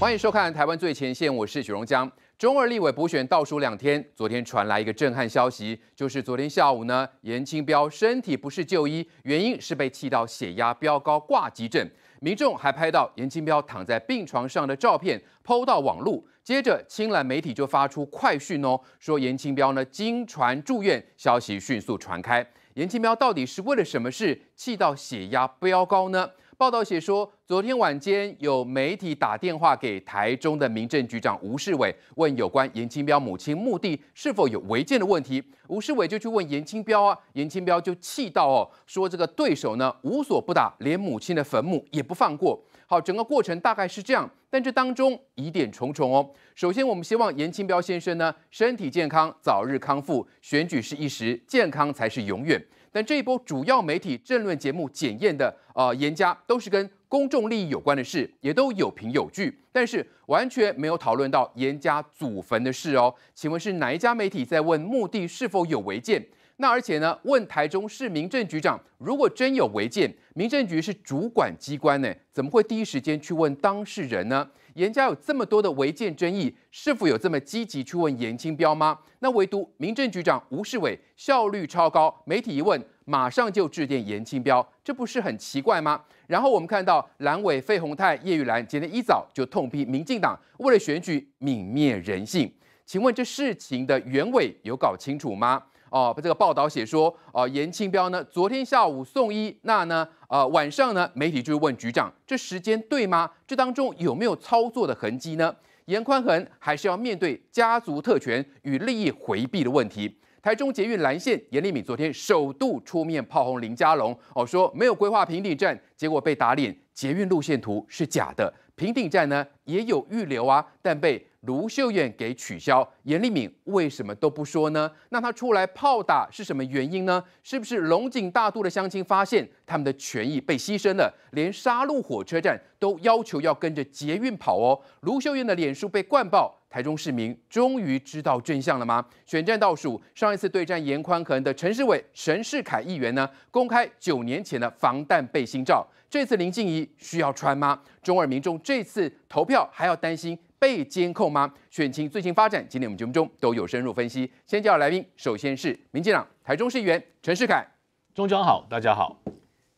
欢迎收看《台湾最前线》，我是许荣江。中二立委补选倒数两天，昨天传来一个震撼消息，就是昨天下午呢，严清标身体不适就医，原因是被气到血压飙高挂急诊。民众还拍到严清标躺在病床上的照片，抛到网络。接着，青兰媒体就发出快讯哦，说严清标呢经传住院，消息迅速传开。严清标到底是为了什么事气到血压飙高呢？报道写说，昨天晚间有媒体打电话给台中的民政局长吴世伟，问有关严清标母亲墓地是否有违建的问题。吴世伟就去问严清标啊，严清标就气到哦，说这个对手呢无所不打，连母亲的坟墓也不放过。好，整个过程大概是这样，但这当中疑点重重哦。首先，我们希望严清标先生呢身体健康，早日康复。选举是一时，健康才是永远。但这一波主要媒体政论节目检验的，呃，严家都是跟公众利益有关的事，也都有凭有据，但是完全没有讨论到严家祖坟的事哦。请问是哪一家媒体在问墓地是否有违建？那而且呢，问台中市民政局长，如果真有违建，民政局是主管机关呢，怎么会第一时间去问当事人呢？严家有这么多的违建争议，是否有这么积极去问严清标吗？那唯独民政局长吴世伟效率超高，媒体一问，马上就致电严清标，这不是很奇怪吗？然后我们看到蓝伟、费鸿泰、叶玉兰今天一早就痛批民进党为了选举泯灭人性，请问这事情的原委有搞清楚吗？哦，这个报道写说，哦，严庆彪呢，昨天下午送医，那呢，呃，晚上呢，媒体就问局长，这时间对吗？这当中有没有操作的痕迹呢？严宽恒还是要面对家族特权与利益回避的问题。台中捷运蓝线严丽敏昨天首度出面炮轰林家龙，哦，说没有规划平顶站，结果被打脸，捷运路线图是假的，平顶站呢也有预留啊，但被。卢秀燕给取消，严立敏为什么都不说呢？那他出来炮打是什么原因呢？是不是龙井大肚的乡亲发现他们的权益被牺牲了，连沙鹿火车站都要求要跟着捷运跑哦？卢秀燕的脸书被灌爆，台中市民终于知道真相了吗？选战倒数，上一次对战严宽恒的陈世伟、陈世凯议员呢，公开九年前的防弹背心照，这次林静怡需要穿吗？中二民众这次投票还要担心？被监控吗？选情最新发展，今天我们节目中都有深入分析。先介绍来宾，首先是民进党台中市议员陈世凯，中江好，大家好；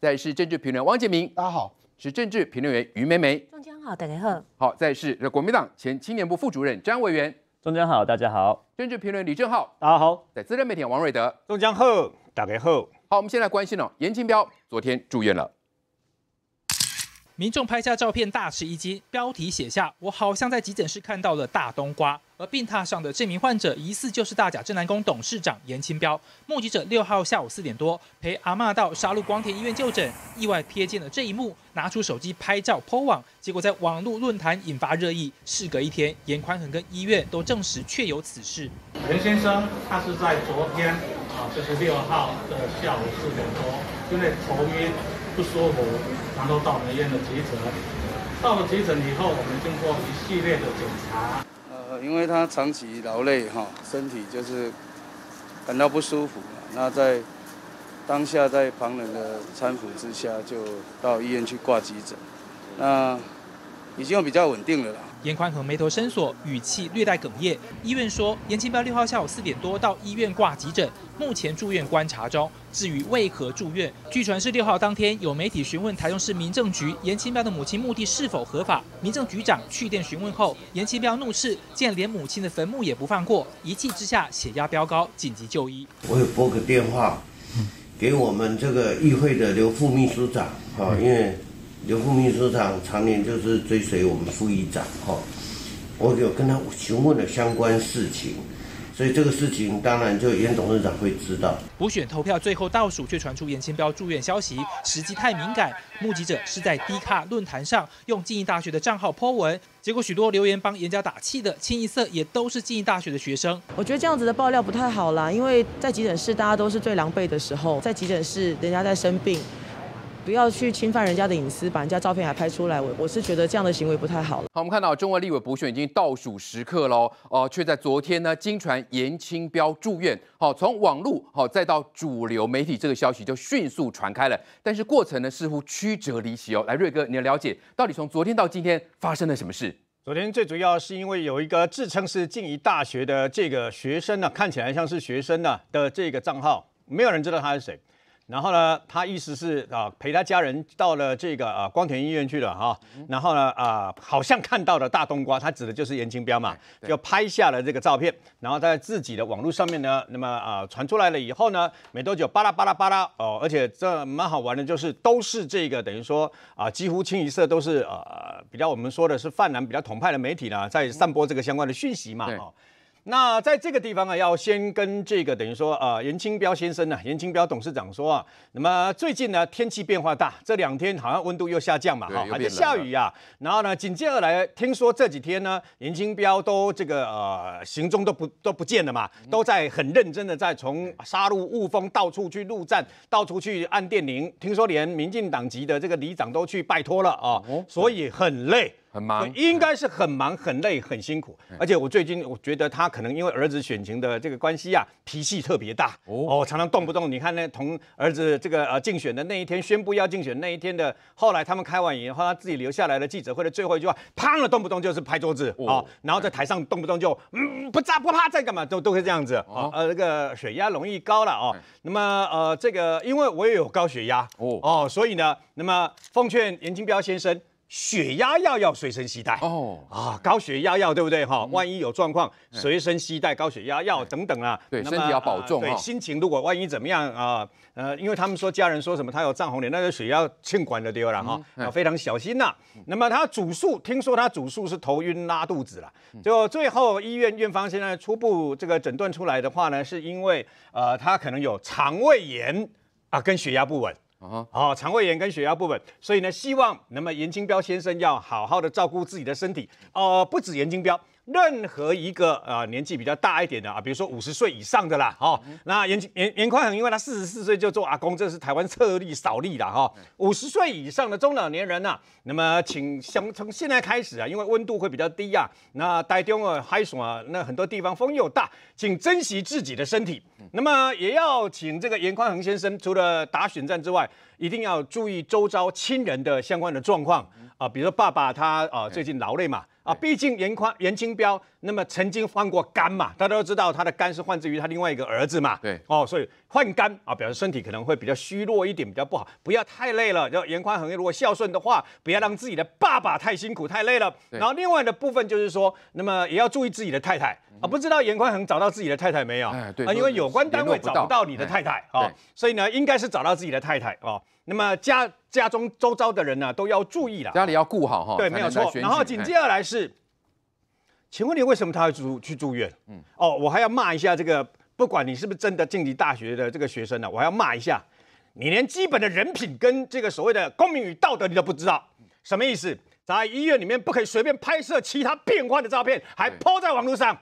再是政治评论汪建明，大家好；是政治评论员于梅梅，中江好，大家好；好，再是国民党前青年部副主任张委员，中江好，大家好；政治评论李正浩，大家好；在资深媒体王瑞德，中江好，大家好。好，我们现在关心了，严金标昨天住院了。民众拍下照片，大吃一惊。标题写下：“我好像在急诊室看到了大冬瓜。”而病榻上的这名患者，疑似就是大甲正男工董事长严清标。目击者六号下午四点多陪阿妈到沙鹿光田医院就诊，意外瞥见了这一幕，拿出手机拍照，剖网。结果在网络论坛引发热议。事隔一天，严宽恒跟医院都证实确有此事。严先生他是在昨天啊，就是六号的下午四点多，因为头晕。不舒服，然后到医院的急诊。到了急诊以后，我们经过一系列的检查，呃，因为他长期劳累哈，身体就是感到不舒服那在当下，在旁人的搀扶之下，就到医院去挂急诊。那已经比较稳定了。啦，严宽和眉头深锁，语气略带哽咽。医院说，严清彪六号下午四点多到医院挂急诊，目前住院观察中。至于为何住院，据传是六号当天有媒体询问台中市民政局严清彪的母亲墓地是否合法，民政局长去电询问后，严清彪怒斥，见连母亲的坟墓也不放过，一气之下血压飙高，紧急就医。我有拨个电话给我们这个议会的刘副秘书长，啊，因为。刘副秘书长常年就是追随我们副议长哈，我有跟他询问了相关事情，所以这个事情当然就严董事长会知道。补选投票最后倒数，却传出严钦彪住院消息，时机太敏感。目击者是在低卡论坛上用静宜大学的账号泼文，结果许多留言帮严家打气的，清一色也都是静宜大学的学生。我觉得这样子的爆料不太好啦，因为在急诊室大家都是最狼狈的时候，在急诊室人家在生病。不要去侵犯人家的隐私，把人家照片还拍出来，我我是觉得这样的行为不太好了。好，我们看到中华立委补选已经倒数时刻喽，哦，却在昨天呢，经传严清标住院。好，从网络好再到主流媒体，这个消息就迅速传开了。但是过程呢，似乎曲折离奇哦。来，瑞哥，你要了解到底从昨天到今天发生了什么事？昨天最主要是因为有一个自称是静宜大学的这个学生呢，看起来像是学生呢、的这个账号，没有人知道他是谁。然后呢，他意思是啊，陪他家人到了这个啊光田医院去了哈。然后呢啊，好像看到了大冬瓜，他指的就是严金彪嘛，就拍下了这个照片。然后在自己的网络上面呢，那么啊传出来了以后呢，没多久，巴拉巴拉巴拉哦，而且这蛮好玩的，就是都是这个等于说啊，几乎清一色都是啊比较我们说的是泛蓝比较统派的媒体呢，在散播这个相关的讯息嘛。那在这个地方啊，要先跟这个等于说啊，严清标先生呢，严清标董事长说啊，那么最近呢天气变化大，这两天好像温度又下降嘛，哈，还在下雨啊，然后呢，紧接而来听说这几天呢，严清标都这个呃行踪都不都不见了嘛，都在很认真的在从杀戮雾峰到处去路战，到处去按电铃，听说连民进党籍的这个里长都去拜托了啊，所以很累。很忙，应该是很忙、很累、很辛苦。而且我最近我觉得他可能因为儿子选情的这个关系啊，脾气特别大哦，常常动不动。你看那同儿子这个呃竞选的那一天宣布要竞选那一天的，后来他们开完以后，他自己留下来的记者会的最后一句话，啪了，动不动就是拍桌子哦，然后在台上动不动就嗯不炸不趴在干嘛都都会这样子啊。呃，那个血压容易高了哦。那么呃这个因为我也有高血压哦哦，所以呢，那么奉劝严金彪先生。血压药要随身携带哦啊，高血压药对不对哈？万一有状况，随身携带高血压药等等啊。对，身体要保重。对，心情如果万一怎么样啊？呃，因为他们说家人说什么，他有涨红脸，那个血压欠管着丢了哈。要非常小心呐。那么他主诉，听说他主诉是头晕、拉肚子了。就最后医院院方现在初步这个诊断出来的话呢，是因为呃，他可能有肠胃炎啊，跟血压不稳。啊，哦，肠胃炎跟血压不稳，所以呢，希望那么严金彪先生要好好的照顾自己的身体，哦，不止严金彪。任何一个啊年纪比较大一点的啊，比如说五十岁以上的啦，哈，那严严严宽恒，因为他四十四岁就做阿公，这是台湾特例少例的哈。五十岁以上的中老年人呐，那么请从从现在开始啊，因为温度会比较低呀，那台中啊、嗨爽啊，那很多地方风又大，请珍惜自己的身体。那么也要请这个严宽恒先生，除了打选战之外，一定要注意周遭亲人的相关的状况啊，比如说爸爸他啊最近劳累嘛。啊，毕竟严宽严金彪那么曾经换过肝嘛，大家都知道他的肝是换自于他另外一个儿子嘛。对哦，所以换肝啊，表示身体可能会比较虚弱一点，比较不好，不要太累了。就严宽恒如果孝顺的话，不要让自己的爸爸太辛苦太累了。然后另外的部分就是说，那么也要注意自己的太太啊，不知道严宽恒找到自己的太太没有？哎，对啊，因为有关单位找不到你的太太啊，所以呢，应该是找到自己的太太哦。那么家家中周遭的人呢，都要注意啦。家里要顾好哈。对，没有错。然后紧接而来是，请问你为什么他要住去住院？嗯，哦，我还要骂一下这个，不管你是不是真的晋级大学的这个学生呢，我还要骂一下，你连基本的人品跟这个所谓的公民与道德你都不知道，什么意思？在医院里面不可以随便拍摄其他病患的照片，还抛在网络上，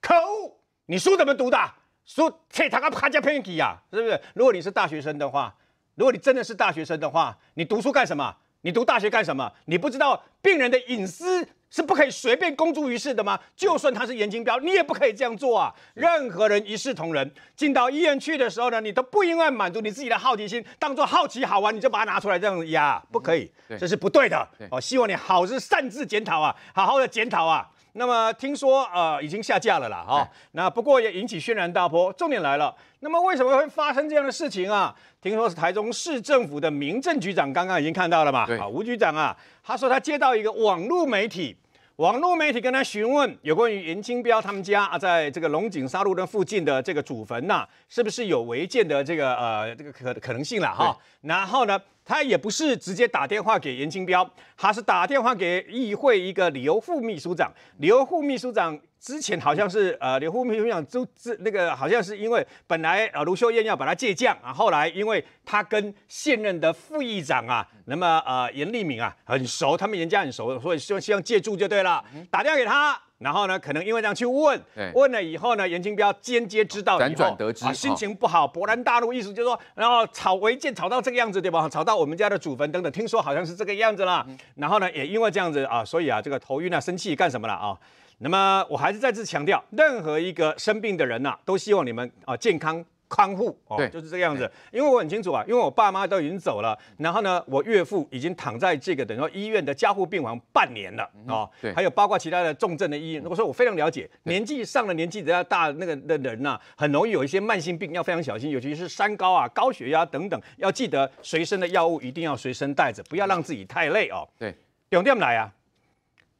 可恶！你书怎么读的？书可以堂 p i 家骗 y 啊，是不是？如果你是大学生的话。如果你真的是大学生的话，你读书干什么？你读大学干什么？你不知道病人的隐私是不可以随便公诸于世的吗？就算他是严金彪，你也不可以这样做啊！任何人一视同仁，进到医院去的时候呢，你都不应该满足你自己的好奇心，当做好奇好玩你就把它拿出来这样压，不可以，这是不对的。我希望你好事擅自检讨啊，好好的检讨啊。那么听说啊，已经下架了啦，哈。那不过也引起轩然大波。重点来了，那么为什么会发生这样的事情啊？听说是台中市政府的民政局长刚刚已经看到了嘛？对，吴局长啊，他说他接到一个网络媒体，网络媒体跟他询问有关于严金彪他们家啊，在这个龙井沙路的附近的这个祖坟呐，是不是有违建的这个呃这个可可能性了哈？然后呢，他也不是直接打电话给严金彪，他是打电话给议会一个刘副秘书长。刘副秘书长之前好像是呃，刘副秘书长就自那个好像是因为本来呃卢秀燕要把他借将啊，后来因为他跟现任的副议长啊，那么呃严立明啊很熟，他们人家很熟，所以希望希望借助就对了，打电话给他。然后呢，可能因为这样去问问了以后呢，严金彪间接知道，辗转得知，心情不好，勃然大怒，意思就是说，然后吵违建，吵到这个样子对吧？吵到我们家的祖坟等等，听说好像是这个样子啦。然后呢，也因为这样子啊，所以啊，这个头晕啊，生气干什么了啊？那么我还是再次强调，任何一个生病的人呐，都希望你们啊健康。康复哦，就是这个样子。因为我很清楚啊，因为我爸妈都已经走了，然后呢，我岳父已经躺在这个等于说医院的加护病房半年了啊。对，还有包括其他的重症的医院，我说我非常了解。年纪上了年纪比较大那个的人啊，很容易有一些慢性病，要非常小心，尤其是三高啊、高血压等等，要记得随身的药物一定要随身带着，不要让自己太累哦。对，永定来啊，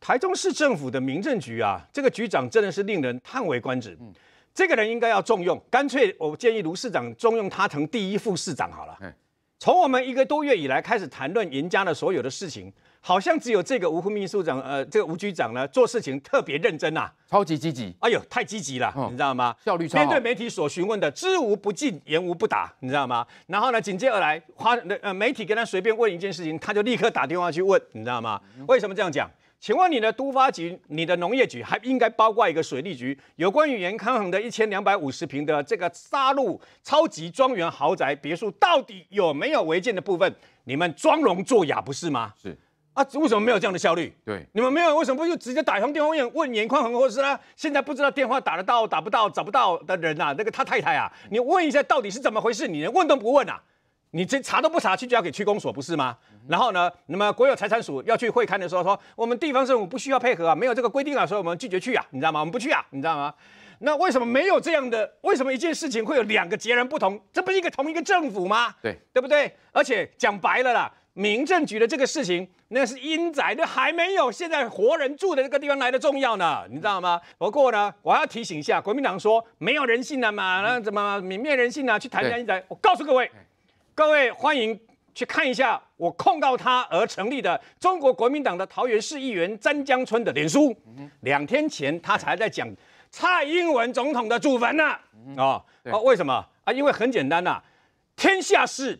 台中市政府的民政局啊，这个局长真的是令人叹为观止。嗯。这个人应该要重用，干脆我建议卢市长重用他，成第一副市长好了。从我们一个多月以来开始谈论赢家的所有的事情，好像只有这个吴副秘书长，呃，这个吴局长呢，做事情特别认真啊，超级积极，哎呦，太积极了，你知道吗？效率超。面对媒体所询问的，知无不尽，言无不答，你知道吗？然后呢，紧接而来，花呃媒体跟他随便问一件事情，他就立刻打电话去问，你知道吗？为什么这样讲？请问你的都发局，你的农业局还应该包括一个水利局。有关于严康恒的一千两百五十平的这个沙路超级庄园豪宅别墅，到底有没有违建的部分？你们装聋作哑不是吗？是啊，为什么没有这样的效率？对，你们没有，为什么就直接打通电话问问严康恒或是呢？现在不知道电话打得到打不到，找不到的人呐，那个他太太啊，你问一下到底是怎么回事？你连问都不问啊？你这查都不查，去交要给区公所不是吗？然后呢？那么国有财产署要去会刊的时候，说我们地方政府不需要配合啊，没有这个规定啊，所以我们拒绝去啊，你知道吗？我们不去啊，你知道吗？那为什么没有这样的？为什么一件事情会有两个截然不同？这不是一个同一个政府吗？对，对不对？而且讲白了啦，民政局的这个事情，那是阴宅，那还没有现在活人住的这个地方来的重要呢，你知道吗？不过呢，我要提醒一下，国民党说没有人性了嘛，那怎么泯灭人性啊？去谈阴宅，我告诉各位。各位欢迎去看一下我控告他而成立的中国国民党的桃园市议员詹江春的脸书。两天前他才在讲蔡英文总统的祖坟呢、啊啊，为什么啊？因为很简单呐，天下事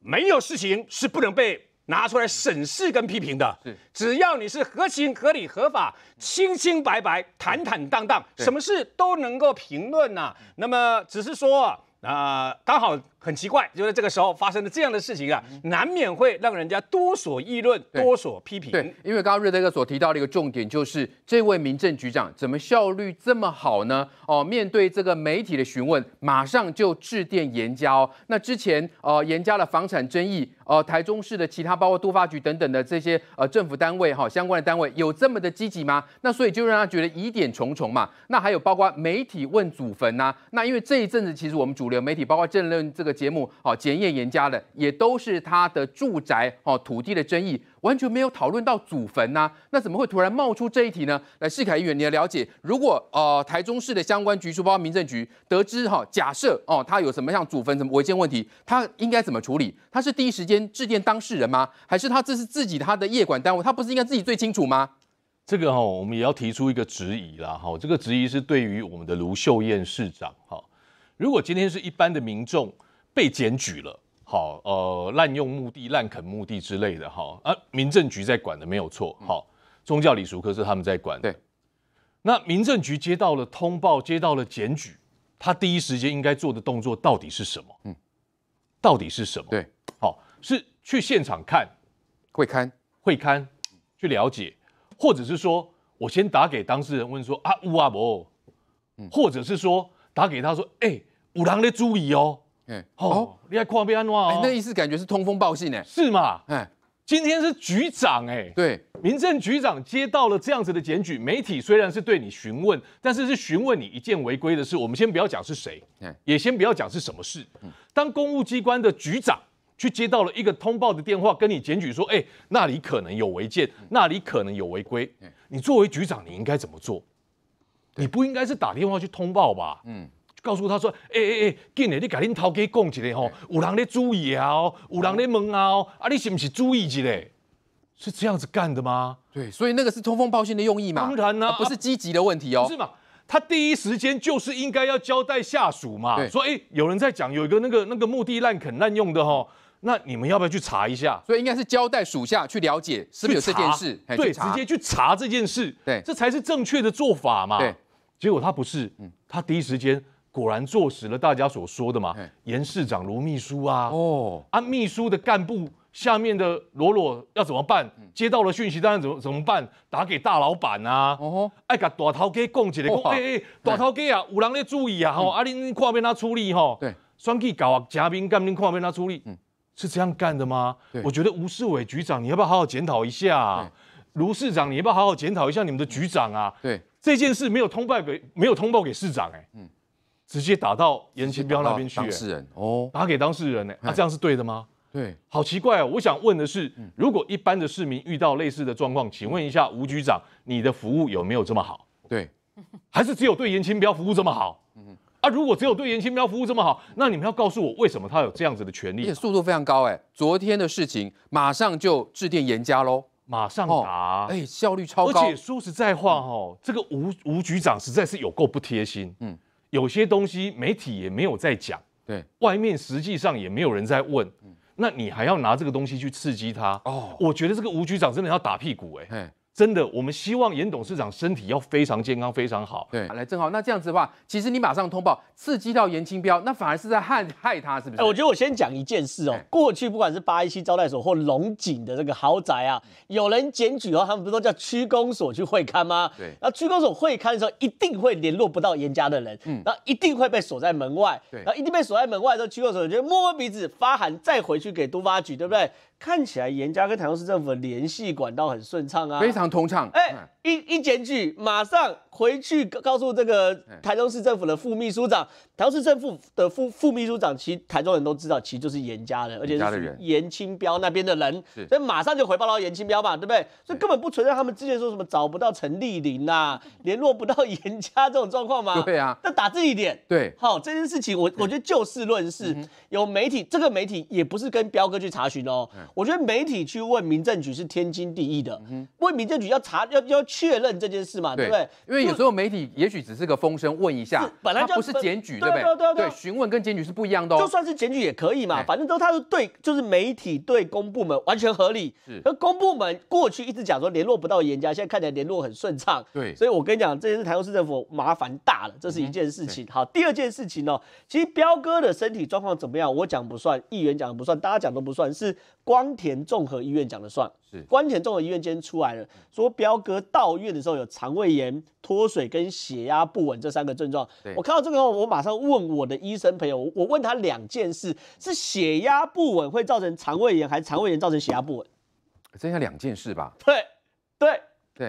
没有事情是不能被拿出来审视跟批评的。只要你是合情合理、合法、清清白白、坦坦荡荡，什么事都能够评论呐。那么只是说啊，刚好。很奇怪，就在这个时候发生了这样的事情啊，难免会让人家多所议论、多所批评。对，因为刚刚瑞德哥所提到的一个重点，就是这位民政局长怎么效率这么好呢？哦，面对这个媒体的询问，马上就致电严家哦。那之前呃，严家的房产争议，呃，台中市的其他包括多发局等等的这些呃政府单位哈相关的单位，有这么的积极吗？那所以就让他觉得疑点重重嘛。那还有包括媒体问祖坟呐，那因为这一阵子其实我们主流媒体包括政论这个。节目哦，检验严加的，也都是他的住宅哦，土地的争议，完全没有讨论到祖坟呐，那怎么会突然冒出这一题呢？来，世凯议员，你要了解，如果呃台中市的相关局处，包括民政局，得知哈，假设哦，他有什么像祖坟什么违建问题，他应该怎么处理？他是第一时间致电当事人吗？还是他这是自己他的业管单位，他不是应该自己最清楚吗？这个哈，我们也要提出一个质疑啦，哈，这个质疑是对于我们的卢秀燕市长哈，如果今天是一般的民众。被检举了，好，呃，滥用墓地、滥垦墓地之类的，哈，啊，民政局在管的没有错，好，宗教礼俗科是他们在管，对。那民政局接到了通报，接到了检举，他第一时间应该做的动作到底是什么？嗯，到底是什么？对，好，是去现场看，会刊，会刊，去了解，或者是说我先打给当事人问说啊有啊伯，嗯，或者是说打给他说，哎，五郎的注意哦。哎，哦，你还跨边哇？那意思感觉是通风报信哎，是吗？哎，今天是局长哎，对，民政局长接到了这样子的检举，媒体虽然是对你询问，但是是询问你一件违规的事。我们先不要讲是谁，也先不要讲是什么事。当公务机关的局长去接到了一个通报的电话，跟你检举说，哎，那里可能有违建，那里可能有违规。你作为局长，你应该怎么做？你不应该是打电话去通报吧？嗯。告诉他说：“哎哎哎，紧嘞！你赶紧偷鸡讲起来吼，有人在注意啊，哦，有人在问啊，哦，啊，你是不是注意一下？是这样子干的吗？对，所以那个是通风报信的用意嘛？当然啦，不是积极的问题哦。不是嘛？他第一时间就是应该要交代下属嘛，说哎，有人在讲，有一个那个那个墓地滥垦滥用的吼。那你们要不要去查一下？所以应该是交代属下去了解，是不有这件事，对，直接去查这件事，对，这才是正确的做法嘛。对，结果他不是，嗯，他第一时间。”果然坐实了大家所说的嘛，严市长、卢秘书啊，哦，啊，秘书的干部下面的罗罗要怎么办？接到了讯息，当然怎么怎么办？打给大老板啊，哦吼，哎，甲大头给供起来，讲，哎哎，大头给啊，有人咧注意啊，吼，啊，恁看旁边他出力吼，对，双计搞啊，嘉宾、干兵看旁边他出力，嗯，是这样干的吗？我觉得吴世伟局长，你要不要好好检讨一下？卢市长，你要不要好好检讨一下你们的局长啊？对，这件事没有通报给，没有通报给市长，哎，嗯。直接打到严清标那边去，当事人哦，打给当事人呢，啊，这样是对的吗？对，好奇怪哦。我想问的是，如果一般的市民遇到类似的状况，请问一下吴局长，你的服务有没有这么好？对，还是只有对严清标服务这么好？嗯啊，如果只有对严清标服务这么好，那你们要告诉我为什么他有这样子的权利？而且速度非常高，哎，昨天的事情马上就致电严家喽，马上打，哎，效率超高。而且说实在话，哈，这个吴吴局长实在是有够不贴心，嗯。有些东西媒体也没有在讲，对，外面实际上也没有人在问，那你还要拿这个东西去刺激他？哦，我觉得这个吴局长真的要打屁股，哎。真的，我们希望严董事长身体要非常健康，非常好。对，来，正好，那这样子的话，其实你马上通报，刺激到严清标，那反而是在害害他，是不是？我觉得我先讲一件事哦。过去不管是八一七招待所或龙井的这个豪宅啊，有人检举哦，他们不都叫区公所去会勘吗？对。区公所会勘的时候，一定会联络不到严家的人，嗯，然后一定会被锁在门外，对。然后一定被锁在门外的之候，区公所就摸摸鼻子发函，再回去给督发局，对不对？看起来严家跟台中市政府的联系管道很顺畅啊，非常通畅。哎，一一检举，马上回去告诉这个台中市政府的副秘书长，台中市政府的副副秘书长，其实台中人都知道，其实就是严家的，而且是严清标那边的人。所以马上就回报到严清标嘛，对不对？所以根本不存在他们之前说什么找不到陈丽玲呐，联络不到严家这种状况嘛。对啊。但打这一点，对，好，这件事情我我觉得就事论事，有媒体，这个媒体也不是跟彪哥去查询哦。我觉得媒体去问民政局是天经地义的，问民政局要查要要确认这件事嘛，对不对？因为有时候媒体也许只是个风声问一下，本来就不是检举，对不对？对对对，询问跟检举是不一样的。就算是检举也可以嘛，反正都他是对，就是媒体对公部门完全合理。是，那公部门过去一直讲说联络不到严家，现在看起来联络很顺畅。对，所以我跟你讲，这事台湾市政府麻烦大了，这是一件事情。好，第二件事情呢，其实彪哥的身体状况怎么样，我讲不算，议员讲不算，大家讲都不算，是光。关田综合医院讲了算，是关田综合医院今天出来了，说彪哥到院的时候有肠胃炎、脱水跟血压不稳这三个症状。我看到这个后，我马上问我的医生朋友，我问他两件事：是血压不稳会造成肠胃炎，还是肠胃炎造成血压不稳？这下两件事吧？对，对。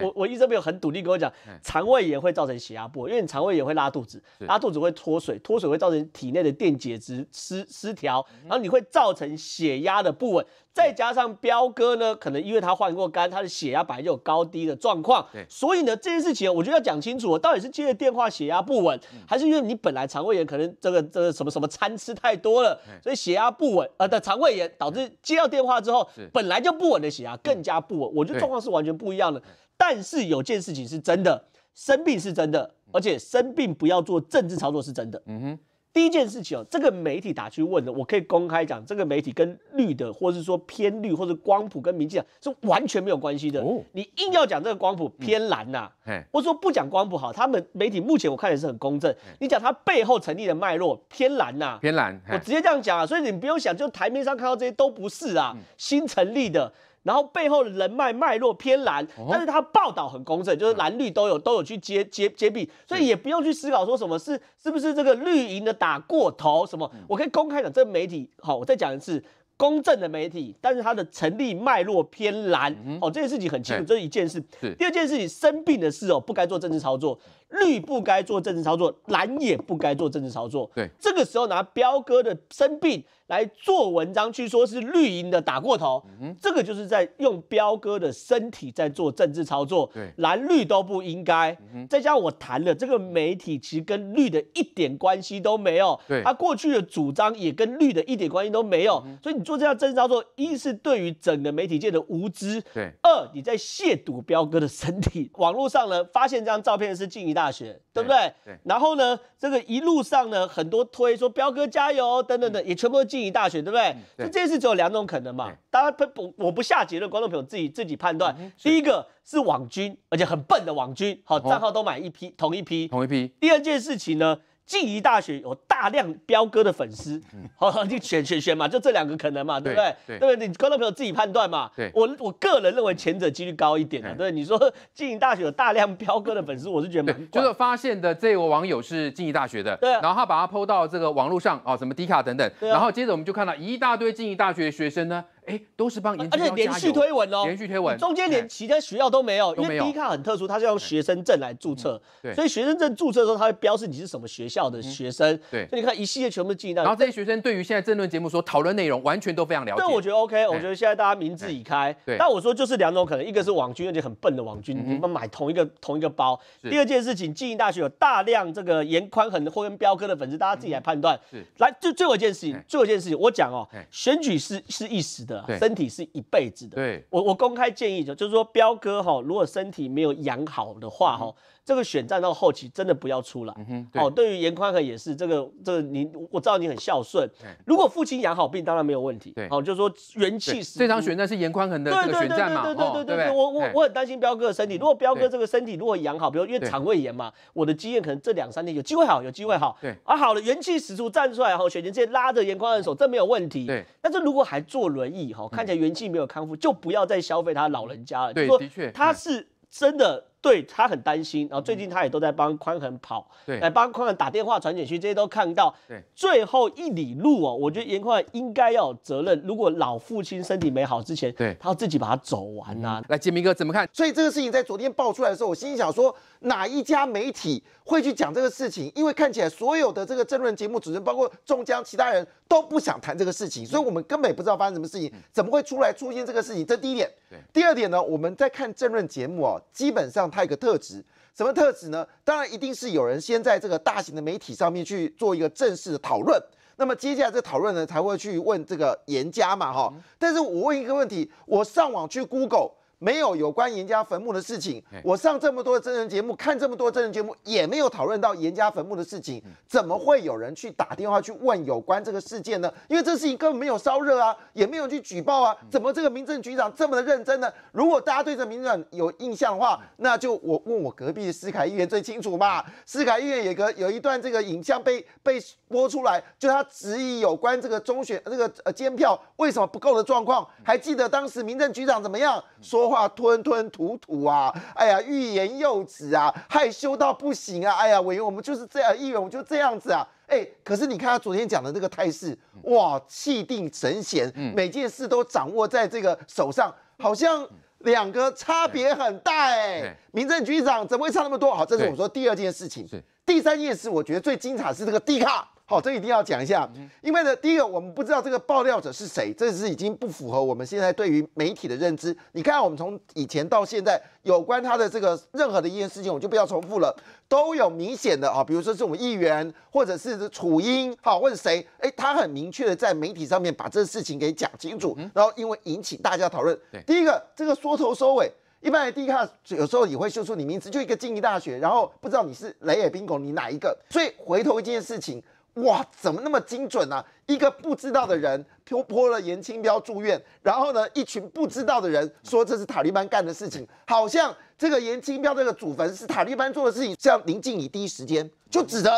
我我医生没有很笃定跟我讲，肠胃炎会造成血压不稳，因为你肠胃炎会拉肚子，拉肚子会脱水，脱水会造成体内的电解质失失调，然后你会造成血压的不稳。再加上彪哥呢，可能因为他换过肝，他的血压本来就有高低的状况，所以呢这件事情我觉得要讲清楚，到底是接了电话血压不稳，还是因为你本来肠胃炎可能这个这个什么什么餐吃太多了，所以血压不稳，呃的肠胃炎导致接到电话之后本来就不稳的血压更加不稳，我觉得状况是完全不一样的。但是有件事情是真的，生病是真的，而且生病不要做政治操作是真的。嗯哼，第一件事情哦，这个媒体打去问的，我可以公开讲，这个媒体跟绿的，或是说偏绿，或者光谱跟民进党是完全没有关系的。你硬要讲这个光谱偏蓝呐，我说不讲光谱好，他们媒体目前我看也是很公正。你讲它背后成立的脉络偏蓝呐，偏蓝，我直接这样讲啊，所以你不用想，就台面上看到这些都不是啊，新成立的。然后背后的人脉脉络偏蓝，但是他报道很公正，就是蓝绿都有，都有去接接接笔，所以也不用去思考说什么是是不是这个绿营的打过头什么，我可以公开讲，这媒体好，我再讲一次。公正的媒体，但是它的成立脉络偏蓝哦，这件事情很清楚，这是一件事。第二件事情，生病的事哦，不该做政治操作，绿不该做政治操作，蓝也不该做政治操作。对，这个时候拿彪哥的生病来做文章，去说是绿营的打过头，这个就是在用彪哥的身体在做政治操作。对，蓝绿都不应该。再加上我谈了这个媒体，其实跟绿的一点关系都没有。对，他过去的主张也跟绿的一点关系都没有，所以。做这样真操作，一是对于整个媒体界的无知，对；二你在亵渎彪哥的身体。网络上呢，发现这张照片是静怡大学，对不对？对。然后呢，这个一路上呢，很多推说彪哥加油等等的，也全部静怡大学，对不对？对。这件事只有两种可能嘛？当然不不，我不下结论，观众朋友自己自己判断。第一个是网军，而且很笨的网军，好，账号都买一批，同一批，同一批。第二件事情呢？暨宜大学有大量彪哥的粉丝，好，就选选选嘛，就这两个可能嘛，对不对？对，对，你观众朋友自己判断嘛。对，我我个人认为前者几率高一点嘛。对，你说暨宜大学有大量彪哥的粉丝，我是觉得蛮就是发现的这位网友是暨宜大学的，对，然后他把他 PO 到这个网络上啊，什么迪卡等等，对啊。然后接着我们就看到一大堆暨宜大学的学生呢。哎，都是帮，而且连续推文哦，连续推文，中间连其他学校都没有，因为低卡很特殊，它是用学生证来注册，对，所以学生证注册的时候，它会标示你是什么学校的学生，对，所以你看一系列全部是进大，然后这些学生对于现在政论节目所讨论内容完全都非常了解，但我觉得 OK，我觉得现在大家明智已开，对，那我说就是两种可能，一个是网军，而且很笨的网军，你们买同一个同一个包，第二件事情，进义大学有大量这个严宽很或跟彪哥的粉丝，大家自己来判断，是，来最最后一件事情，最后一件事情，我讲哦，选举是是一时的。身体是一辈子的，对我我公开建议就就是说，彪哥哈，如果身体没有养好的话哈。这个选战到后期真的不要出来，哦，对于严宽恒也是，这个这个你我知道你很孝顺，如果父亲养好病，当然没有问题。对，好，就说元气使，这场选战是严宽恒的选战嘛？对对对对对对对，我我我很担心彪哥的身体，如果彪哥这个身体如果养好，比如因为肠胃炎嘛，我的经验可能这两三天有机会好，有机会好。对，而好了元气使出站出来后，选晴直接拉着严宽恒的手，这没有问题。对，但是如果还坐轮椅哈，看起来元气没有康复，就不要再消费他老人家了。对，的确，他是真的。对他很担心，然后最近他也都在帮宽恒跑，来帮宽恒打电话、传简讯，这些都看到。对，最后一里路哦，我觉得严宽应该要有责任。如果老父亲身体没好之前，对，他要自己把它走完呐。来，杰明哥怎么看？所以这个事情在昨天爆出来的时候，我心想说，哪一家媒体会去讲这个事情？因为看起来所有的这个政论节目主持人，包括中江其他人都不想谈这个事情，所以我们根本不知道发生什么事情，怎么会出来出现这个事情？这第一点。对，第二点呢，我们在看政论节目哦，基本上。它有个特质，什么特质呢？当然一定是有人先在这个大型的媒体上面去做一个正式的讨论，那么接下来这讨论呢，才会去问这个严家嘛，哈。但是我问一个问题，我上网去 Google。没有有关严家坟墓的事情，我上这么多真人节目，看这么多真人节目，也没有讨论到严家坟墓的事情，怎么会有人去打电话去问有关这个事件呢？因为这事情根本没有烧热啊，也没有去举报啊，怎么这个民政局长这么的认真呢？如果大家对这民政有印象的话，那就我问我隔壁的司凯议员最清楚嘛。司凯议员有个有一段这个影像被被播出来，就他质疑有关这个中选这个呃监票为什么不够的状况，还记得当时民政局长怎么样说？话吞吞吐吐啊，哎呀，欲言又止啊，害羞到不行啊，哎呀，委员，我们就是这样，议员，我就这样子啊，哎，可是你看他昨天讲的那个态势，哇，气定神闲，每件事都掌握在这个手上，好像两个差别很大哎，民政局长怎么会差那么多？好，这是我们说第二件事情，第三件事，我觉得最精彩是这个低卡。好，这一定要讲一下，因为呢，第一个，我们不知道这个爆料者是谁，这是已经不符合我们现在对于媒体的认知。你看，我们从以前到现在有关他的这个任何的一件事情，我就不要重复了，都有明显的啊，比如说是我们议员，或者是楚英，好，或者谁，哎，他很明确的在媒体上面把这个事情给讲清楚，然后因为引起大家讨论。第一个，这个缩头收尾，一般第一看有时候也会秀出你名字，就一个静宜大学，然后不知道你是雷海宾狗，你哪一个？所以回头一件事情。哇，怎么那么精准呢？一个不知道的人泼泼了严清标住院，然后呢，一群不知道的人说这是塔利班干的事情，好像这个严清标这个祖坟是塔利班做的事情。这样，林静怡第一时间就指责，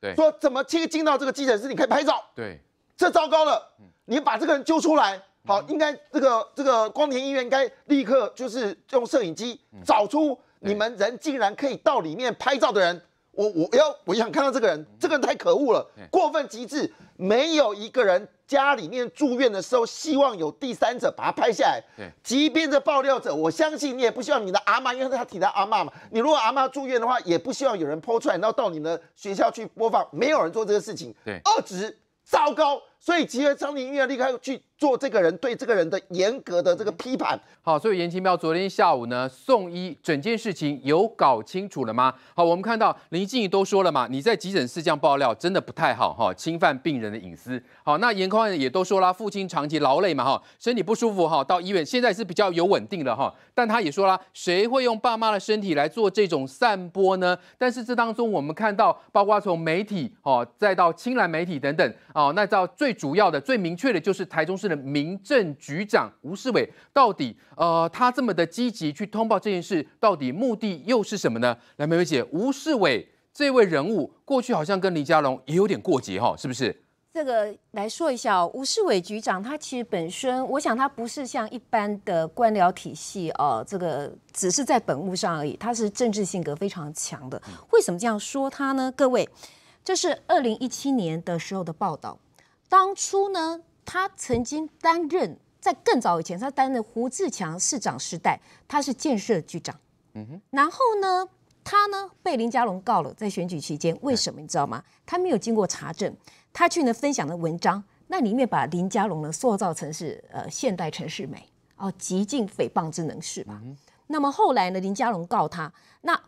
对，说怎么进进到这个急诊室，你可以拍照？对，这糟糕了，你把这个人揪出来，好，应该这个这个光田医院应该立刻就是用摄影机找出你们人竟然可以到里面拍照的人。我我要，我想看到这个人，这个人太可恶了，过分极致，没有一个人家里面住院的时候，希望有第三者把他拍下来。对，即便是爆料者，我相信你也不希望你的阿妈，因为他提到阿妈嘛。你如果阿妈住院的话，也不希望有人剖出来，然后到你的学校去播放。没有人做这个事情。对，二职，糟糕。所以其实张庭玉要立刻去做这个人对这个人的严格的这个批判。好，所以严清标昨天下午呢送医，整件事情有搞清楚了吗？好，我们看到林静怡都说了嘛，你在急诊室这样爆料真的不太好哈，侵犯病人的隐私。好，那严宽也都说了，父亲长期劳累嘛哈，身体不舒服哈，到医院现在是比较有稳定的哈，但他也说了，谁会用爸妈的身体来做这种散播呢？但是这当中我们看到，包括从媒体哦，再到青蓝媒体等等哦，那到最。主要的、最明确的就是台中市的民政局长吴世伟，到底呃，他这么的积极去通报这件事，到底目的又是什么呢？来，梅梅姐，吴世伟这位人物过去好像跟李佳龙也有点过节哈，是不是？这个来说一下哦，吴世伟局长他其实本身，我想他不是像一般的官僚体系哦，这个只是在本务上而已，他是政治性格非常强的。为什么这样说他呢？各位，这是二零一七年的时候的报道。当初呢，他曾经担任，在更早以前，他担任胡志强市长时代，他是建设局长。嗯哼。然后呢，他呢被林佳龙告了，在选举期间，为什么你知道吗？他没有经过查证，他去呢分享的文章，那里面把林佳龙呢塑造成是呃现代城市美哦，极尽诽谤之能事吧。那么后来呢，林佳龙告他，那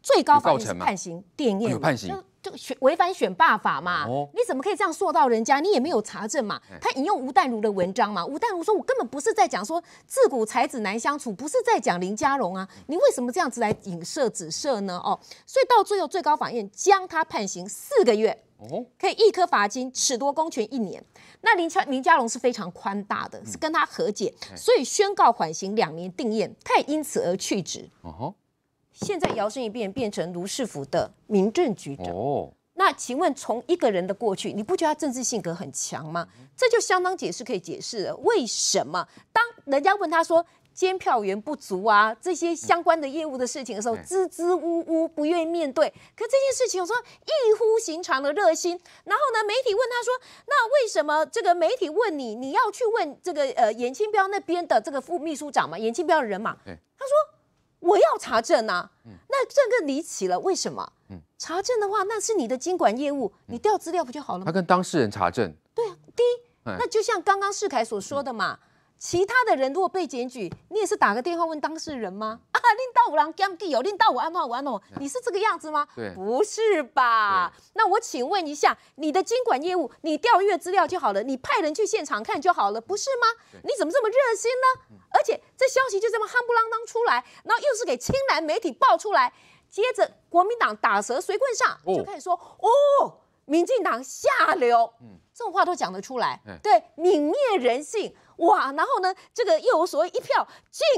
最高法院判刑，电业判刑。就选违反选罢法嘛？你怎么可以这样说到人家？你也没有查证嘛？他引用吴淡如的文章嘛？吴淡如说：“我根本不是在讲说自古才子难相处，不是在讲林佳荣啊。”你为什么这样子来影射指涉呢？哦，所以到最后最高法院将他判刑四个月，可以一颗罚金，褫夺公权一年。那林超林佳荣是非常宽大的，是跟他和解，所以宣告缓刑两年定谳，他也因此而去职。哦现在摇身一变变成卢市府的民政局长。哦，那请问从一个人的过去，你不觉得他政治性格很强吗？这就相当解释可以解释了。为什么当人家问他说监票员不足啊这些相关的业务的事情的时候，支支吾吾不愿意面对。可这件事情，我说异乎寻常的热心。然后呢，媒体问他说，那为什么这个媒体问你，你要去问这个呃严青彪那边的这个副秘书长嘛，严青彪的人嘛？他说。我要查证啊，那这个离奇了，为什么？查证的话，那是你的监管业务，你调资料不就好了？吗？他跟当事人查证，对啊，第一，那就像刚刚世凯所说的嘛。其他的人如果被检举，你也是打个电话问当事人吗？啊，令到五郎 Game D 有令到我安诺安诺，你是这个样子吗？对，不是吧？那我请问一下，你的经管业务，你调阅资料就好了，你派人去现场看就好了，不是吗？你怎么这么热心呢？而且这消息就这么夯不啷当出来，然后又是给亲蓝媒体爆出来，接着国民党打蛇随棍上，就开始说哦，民进党下流，嗯，这种话都讲得出来，对，泯灭人性。哇，然后呢？这个又有所谓一票，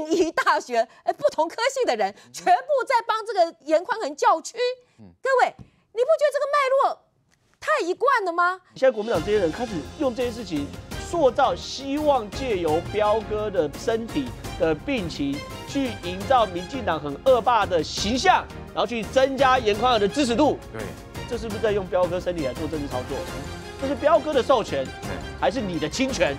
宜大学，哎，不同科系的人全部在帮这个严宽仁叫屈。各位，你不觉得这个脉络太一贯了吗？现在国民党这些人开始用这些事情塑造希望，借由彪哥的身体的病情去营造民进党很恶霸的形象，然后去增加严宽仁的支持度。对，这是不是在用彪哥身体来做政治操作？这是彪哥的授权，还是你的侵权？